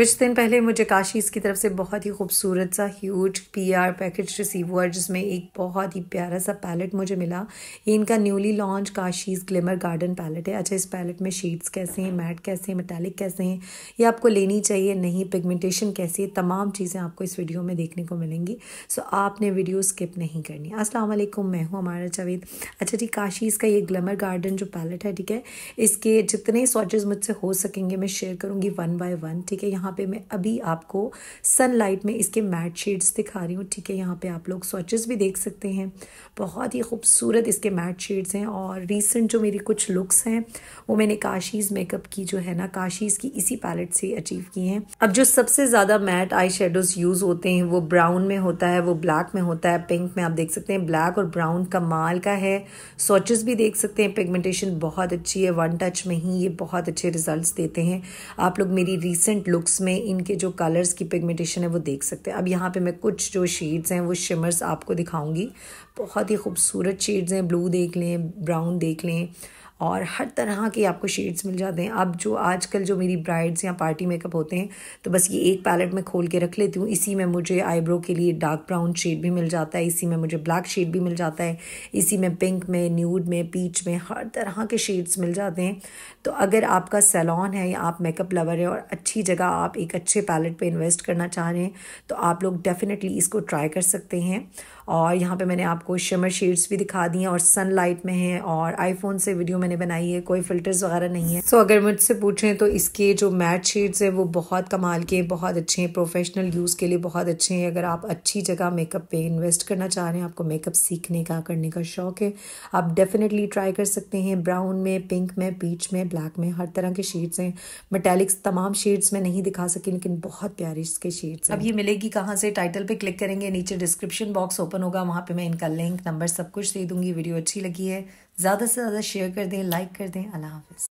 कुछ दिन पहले मुझे काशीज़ की तरफ से बहुत ही खूबसूरत सा ह्यूज पीआर पैकेज रिसीव हुआ जिसमें एक बहुत ही प्यारा सा पैलेट मुझे मिला ये इनका newly launch Kashee's glimmer garden palette है अच्छा इस पैलेट में शेड्स कैसे हैं मैट कैसे हैं मेटालिक कैसे हैं ये आपको लेनी चाहिए नहीं पिगमेंटेशन कैसी है तमाम चीज़ें आपको इस वीडियो में देखने को मिलेंगी सो आपने वीडियो स्किप नहीं करनी असलम मैं हूँ हमारा जावेद अच्छा जी काशीज़ का ये ग्लमर गार्डन जो पैलेट है ठीक है इसके जितने स्वाचेज मुझसे हो सकेंगे मैं शेयर करूँगी वन बाय वन ठीक है यहाँ यहाँ पे मैं अभी आपको सनलाइट में इसके मैट शेड्स दिखा रही हूँ ठीक है यहाँ पे आप लोग स्वचेस भी देख सकते हैं बहुत ही खूबसूरत इसके मैट शेड्स हैं और रिसेंट जो मेरी कुछ लुक्स हैं वो मैंने काशीज़ मेकअप की जो है ना काशीज़ की इसी पैलेट से अचीव की हैं अब जो सबसे ज़्यादा मैट आई शेडोज यूज़ होते हैं वो ब्राउन में होता है वो ब्लैक में होता है पिंक में आप देख सकते हैं ब्लैक और ब्राउन कमाल का है स्वचेस भी देख सकते हैं पिगमेंटेशन बहुत अच्छी है वन टच में ही ये बहुत अच्छे रिजल्ट्स देते हैं आप लोग मेरी रीसेंट लुक्स बुक्स में इनके जो कलर्स की पिगमेंटेशन है वो देख सकते हैं अब यहाँ पे मैं कुछ जो शेड्स हैं वो शिमर्स आपको दिखाऊंगी बहुत ही खूबसूरत शेड्स हैं ब्लू देख लें ब्राउन देख लें और हर तरह के आपको शेड्स मिल जाते हैं अब जो आजकल जो मेरी ब्राइड्स या पार्टी मेकअप होते हैं तो बस ये एक पैलेट में खोल के रख लेती हूँ इसी में मुझे आईब्रो के लिए डार्क ब्राउन शेड भी मिल जाता है इसी में मुझे ब्लैक शेड भी मिल जाता है इसी में पिंक में न्यूड में पीच में हर तरह के शेड्स मिल जाते हैं तो अगर आपका सैलॉन है या आप मेकअप लवर है और अच्छी जगह आप एक अच्छे पैलेट पर इन्वेस्ट करना चाह रहे हैं तो आप लोग डेफ़िनेटली इसको ट्राई कर सकते हैं और यहाँ पे मैंने आपको शिमर शेड्स भी दिखा दिए और सनलाइट में है और आईफोन से वीडियो मैंने बनाई है कोई फिल्टर्स वगैरह नहीं है सो so, अगर मुझसे पूछें तो इसके जो मैट शेड्स हैं वो बहुत कमाल के बहुत अच्छे हैं प्रोफेशनल यूज़ के लिए बहुत अच्छे हैं अगर आप अच्छी जगह मेकअप पे इन्वेस्ट करना चाह रहे हैं आपको मेकअप सीखने का करने का शौक है आप डेफिनेटली ट्राई कर सकते हैं ब्राउन में पिंक में पीच में ब्लैक में हर तरह के शेड्स हैं मेटेलिक्स तमाम शेड्स में नहीं दिखा सकी लेकिन बहुत प्यारे इसके शेड्स अब ये मिलेगी कहाँ से टाइटल पर क्लिक करेंगे नीचे डिस्क्रिप्शन बॉक्स ओपन ओपन होगा वहाँ पे मैं इनका लिंक नंबर सब कुछ दे दूँगी वीडियो अच्छी लगी है ज़्यादा से ज़्यादा शेयर कर दें लाइक कर दें अल्लाह हाफिज़